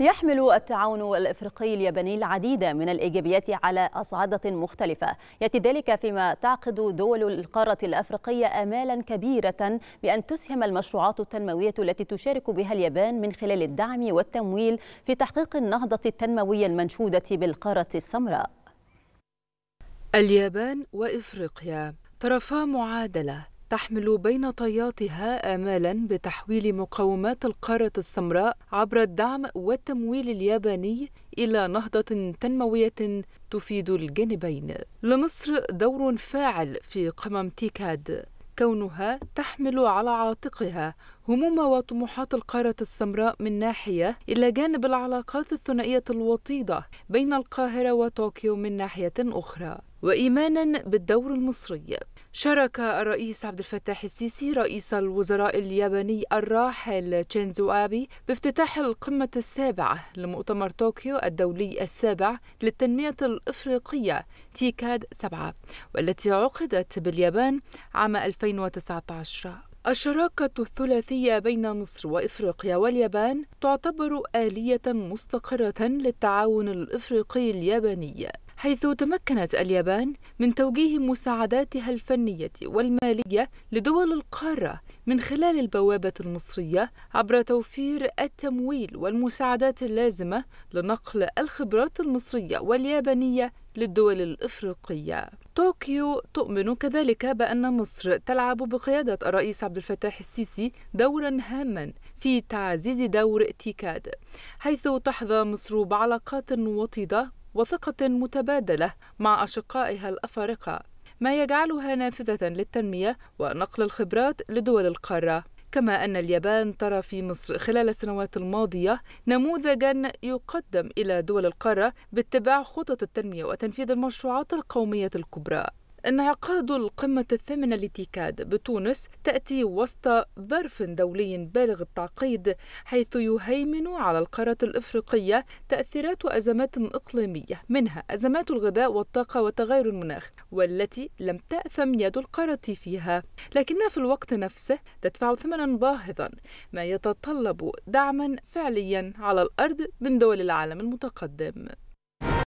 يحمل التعاون الافريقي الياباني العديد من الايجابيات على اصعده مختلفه، ياتي ذلك فيما تعقد دول القاره الافريقيه امالا كبيره بان تسهم المشروعات التنمويه التي تشارك بها اليابان من خلال الدعم والتمويل في تحقيق النهضه التنمويه المنشوده بالقاره السمراء. اليابان وافريقيا طرفا معادله تحمل بين طياتها آمالا بتحويل مقاومات القارة السمراء عبر الدعم والتمويل الياباني إلى نهضة تنموية تفيد الجانبين. لمصر دور فاعل في قمم تيكاد كونها تحمل على عاتقها هموم وطموحات القارة السمراء من ناحية إلى جانب العلاقات الثنائية الوطيدة بين القاهرة وطوكيو من ناحية أخرى وإيمانا بالدور المصري شارك الرئيس عبد الفتاح السيسي رئيس الوزراء الياباني الراحل تشينزو آبي بافتتاح القمة السابعة لمؤتمر طوكيو الدولي السابع للتنمية الإفريقية تيكاد 7 والتي عقدت باليابان عام 2019 الشراكة الثلاثية بين مصر وإفريقيا واليابان تعتبر آلية مستقرة للتعاون الإفريقي الياباني حيث تمكنت اليابان من توجيه مساعداتها الفنية والمالية لدول القارة من خلال البوابة المصرية عبر توفير التمويل والمساعدات اللازمة لنقل الخبرات المصرية واليابانية للدول الإفريقية طوكيو تؤمن كذلك بأن مصر تلعب بقيادة الرئيس عبد الفتاح السيسي دورا هاما في تعزيز دور تيكاد حيث تحظى مصر بعلاقات وطيدة وثقة متبادلة مع أشقائها الأفارقة ما يجعلها نافذة للتنمية ونقل الخبرات لدول القارة كما أن اليابان ترى في مصر خلال السنوات الماضية نموذجا يقدم إلى دول القارة باتباع خطط التنمية وتنفيذ المشروعات القومية الكبرى انعقاد القمة الثامنة لتيكاد بتونس تأتي وسط ظرف دولي بالغ التعقيد حيث يهيمن على القارة الإفريقية تأثيرات أزمات إقليمية منها أزمات الغذاء والطاقة وتغير المناخ والتي لم تأثم يد القارة فيها لكنها في الوقت نفسه تدفع ثمنا باهظا ما يتطلب دعما فعليا على الأرض من دول العالم المتقدم